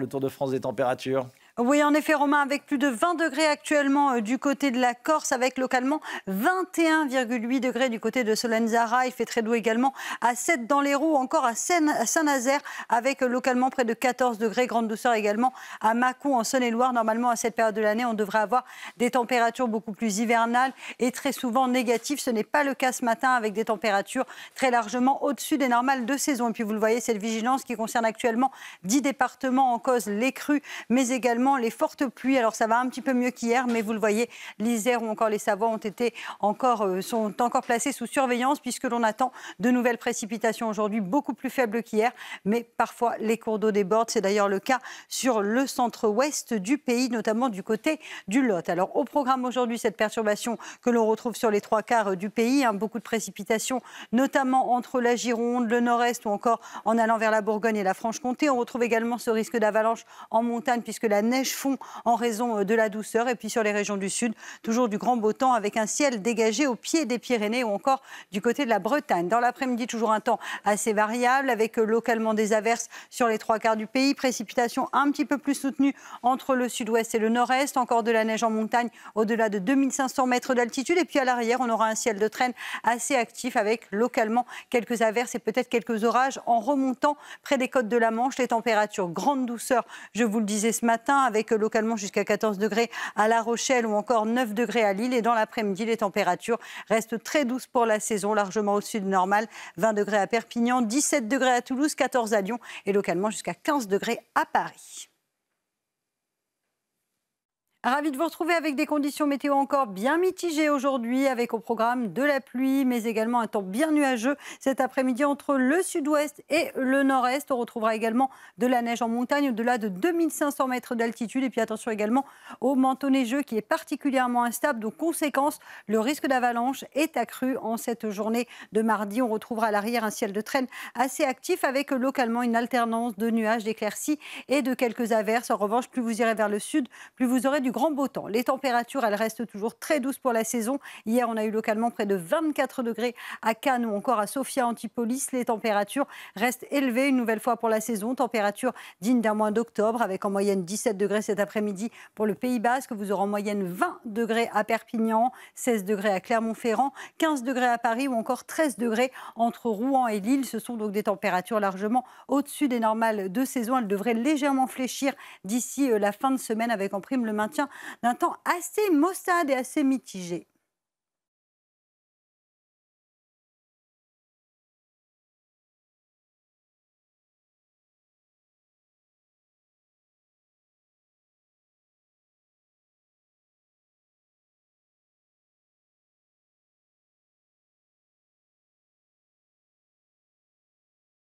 le Tour de France des températures oui, en effet, Romain, avec plus de 20 degrés actuellement euh, du côté de la Corse, avec localement 21,8 degrés du côté de Solenzara. Il fait très doux également à 7 dans les roues, encore à Saint-Nazaire, avec euh, localement près de 14 degrés. Grande douceur également à Mâcon, en Saône-et-Loire. Normalement, à cette période de l'année, on devrait avoir des températures beaucoup plus hivernales et très souvent négatives. Ce n'est pas le cas ce matin, avec des températures très largement au-dessus des normales de saison. Et puis, vous le voyez, cette vigilance qui concerne actuellement 10 départements en cause les crues, mais également les fortes pluies. Alors ça va un petit peu mieux qu'hier, mais vous le voyez, l'Isère ou encore les Savoies ont été encore, euh, sont encore placés sous surveillance puisque l'on attend de nouvelles précipitations aujourd'hui, beaucoup plus faibles qu'hier. Mais parfois, les cours d'eau débordent. C'est d'ailleurs le cas sur le centre-ouest du pays, notamment du côté du Lot. Alors au programme aujourd'hui, cette perturbation que l'on retrouve sur les trois quarts du pays, hein, beaucoup de précipitations, notamment entre la Gironde, le nord-est ou encore en allant vers la Bourgogne et la Franche-Comté. On retrouve également ce risque d'avalanche en montagne puisque la neige fond en raison euh, de la douceur. Et puis sur les régions du sud, toujours du grand beau temps avec un ciel dégagé au pied des Pyrénées ou encore du côté de la Bretagne. Dans l'après-midi, toujours un temps assez variable avec euh, localement des averses sur les trois quarts du pays. Précipitations un petit peu plus soutenues entre le sud-ouest et le nord-est. Encore de la neige en montagne au-delà de 2500 mètres d'altitude. Et puis à l'arrière, on aura un ciel de traîne assez actif avec localement quelques averses et peut-être quelques orages en remontant près des côtes de la Manche. Les températures, grande douceur, je vous le disais ce matin, avec euh, localement jusqu'à 14 degrés à La Rochelle ou encore 9 degrés à Lille. Et dans l'après-midi, les températures restent très douces pour la saison, largement au sud normal. 20 degrés à Perpignan, 17 degrés à Toulouse, 14 à Lyon et localement jusqu'à 15 degrés à Paris. Ravi de vous retrouver avec des conditions météo encore bien mitigées aujourd'hui, avec au programme de la pluie, mais également un temps bien nuageux cet après-midi entre le sud-ouest et le nord-est. On retrouvera également de la neige en montagne au-delà de 2500 mètres d'altitude. Et puis attention également au manteau neigeux qui est particulièrement instable. Donc, conséquence, le risque d'avalanche est accru en cette journée de mardi. On retrouvera à l'arrière un ciel de traîne assez actif avec localement une alternance de nuages, d'éclaircies et de quelques averses. En revanche, plus vous irez vers le sud, plus vous aurez du grand beau temps. Les températures, elles restent toujours très douces pour la saison. Hier, on a eu localement près de 24 degrés à Cannes ou encore à Sofia Antipolis. Les températures restent élevées une nouvelle fois pour la saison. Température digne d'un mois d'octobre avec en moyenne 17 degrés cet après-midi pour le Pays Basque. Vous aurez en moyenne 20 degrés à Perpignan, 16 degrés à Clermont-Ferrand, 15 degrés à Paris ou encore 13 degrés entre Rouen et Lille. Ce sont donc des températures largement au-dessus des normales de saison. Elles devraient légèrement fléchir d'ici euh, la fin de semaine avec en prime le maintien d'un temps assez maussade et assez mitigé.